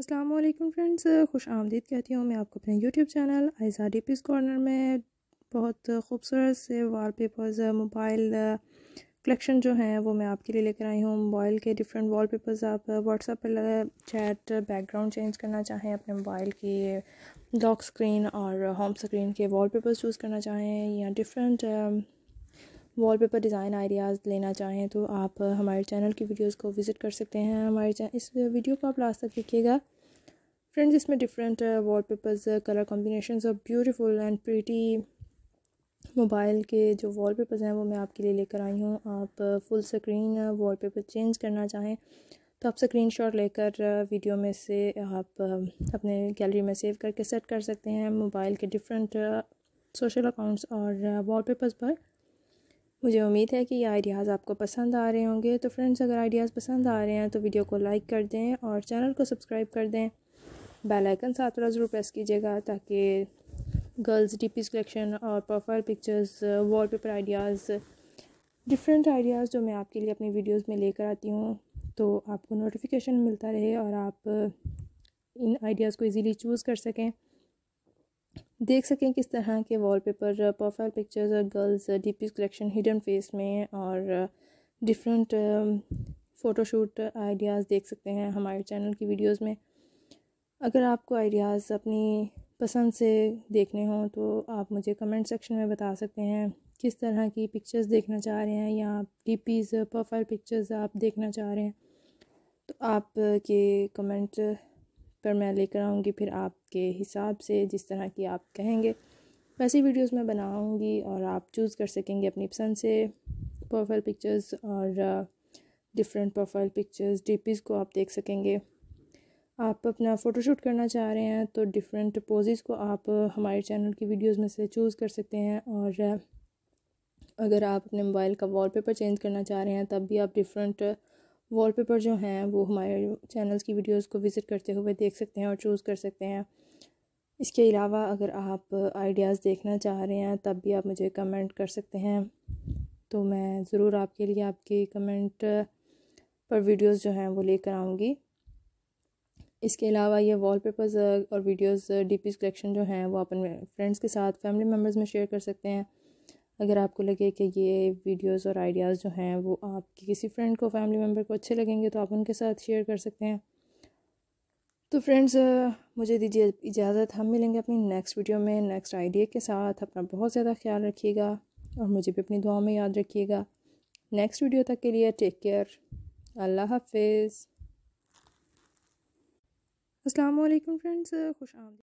अस्सलाम वालेकुम फ्रेंड्स खुश आमदीद कहती हूँ मैं आपको अपने YouTube channel Aiza peace corner में बहुत खूबसूरत से वाल पेपर्स मोबाइल कलेक्शन जो हैं वो मैं आपके लिए लेकर आई हूँ मोबाइल के डिफरेंट वाल पेपर्स आप व्हाट्सएप पर चैट बैकग्राउंड चेंज करना चाहें अपने मोबाइल की लॉक स्क्रीन और होम स्क्रीन के वाल पेपर्स चूज़ करना चाहें या डिफरेंट वॉलपेपर डिज़ाइन आइडियाज़ लेना चाहें तो आप हमारे चैनल की वीडियोस को विज़िट कर सकते हैं हमारे इस वीडियो को आप लास्ट तक देखिएगा फ्रेंड्स इसमें डिफरेंट वॉलपेपर्स कलर कॉम्बिनेशन और ब्यूटीफुल एंड प्रीटी मोबाइल के जो वॉलपेपर्स हैं वो मैं आपके लिए लेकर आई हूँ आप फुल स्क्रीन वॉलपेपर चेंज करना चाहें तो आप स्क्रीन शॉट लेकर वीडियो में से आप अपने गैलरी में सेव करके सेट कर सकते हैं मोबाइल के डिफरेंट सोशल अकाउंट्स और वॉलपेपर्स पर मुझे उम्मीद है कि ये आइडियाज़ आपको पसंद आ रहे होंगे तो फ्रेंड्स अगर आइडियाज़ पसंद आ रहे हैं तो वीडियो को लाइक कर दें और चैनल को सब्सक्राइब कर दें बेल आइकन साथ वाला ज़रूर प्रेस कीजिएगा ताकि गर्ल्स पी कलेक्शन और profile pictures wallpaper ideas different ideas जो मैं आपके लिए अपनी वीडियोज़ में लेकर आती हूँ तो आपको नोटिफिकेशन मिलता रहे और आप इन आइडियाज़ को ईज़िली चूज़ कर सकें देख सकें किस तरह के वॉलपेपर प्रोफाइल पिक्चर्स और girls DPs collection hidden face में और डिफरेंट फ़ोटोशूट आइडियाज़ देख सकते हैं हमारे चैनल की वीडियोस में अगर आपको आइडियाज़ अपनी पसंद से देखने हों तो आप मुझे कमेंट सेक्शन में बता सकते हैं किस तरह की पिक्चर्स देखना चाह रहे हैं या आप पीज़ प्रोफाइल पिक्चर्स आप देखना चाह रहे हैं तो आपके uh, कमेंट कर मैं लेकर आऊँगी फिर आपके हिसाब से जिस तरह की आप कहेंगे वैसी वीडियोस मैं बनाऊँगी और आप चूज़ कर सकेंगे अपनी पसंद से प्रोफाइल पिक्चर्स और डिफरेंट प्रोफाइल पिक्चर्स डी को आप देख सकेंगे आप अपना फ़ोटोशूट करना चाह रहे हैं तो डिफरेंट पोजेज़ को आप हमारे चैनल की वीडियोस में से चूज़ कर सकते हैं और अगर आप अपने मोबाइल का वॉलपेपर चेंज करना चाह रहे हैं तब भी आप डिफरेंट वॉलपेपर जो हैं वो हमारे चैनल्स की वीडियोस को विज़िट करते हुए देख सकते हैं और चूज़ कर सकते हैं इसके अलावा अगर आप आइडियाज़ देखना चाह रहे हैं तब भी आप मुझे कमेंट कर सकते हैं तो मैं ज़रूर आपके लिए आपके कमेंट पर वीडियोस जो हैं वो लेकर आऊँगी इसके अलावा ये वॉलपेपर्स और वीडियोस डीपीस कलेक्शन जो हैं वो अपने फ्रेंड्स के साथ फैमिली मेम्बर्स में शेयर कर सकते हैं अगर आपको लगे कि ये वीडियोस और आइडियाज़ जो हैं वो आपके किसी फ्रेंड को फैमिली मेम्बर को अच्छे लगेंगे तो आप उनके साथ शेयर कर सकते हैं तो फ्रेंड्स मुझे दीजिए इजाज़त हम मिलेंगे अपनी नेक्स्ट वीडियो में नेक्स्ट आइडिया के साथ अपना बहुत ज़्यादा ख्याल रखिएगा और मुझे भी अपनी दुआ में याद रखिएगा नेक्स्ट वीडियो तक के लिए टेक केयर अल्लाह हाफिज़ अल्लाम फ्रेंड्स खुश आमदी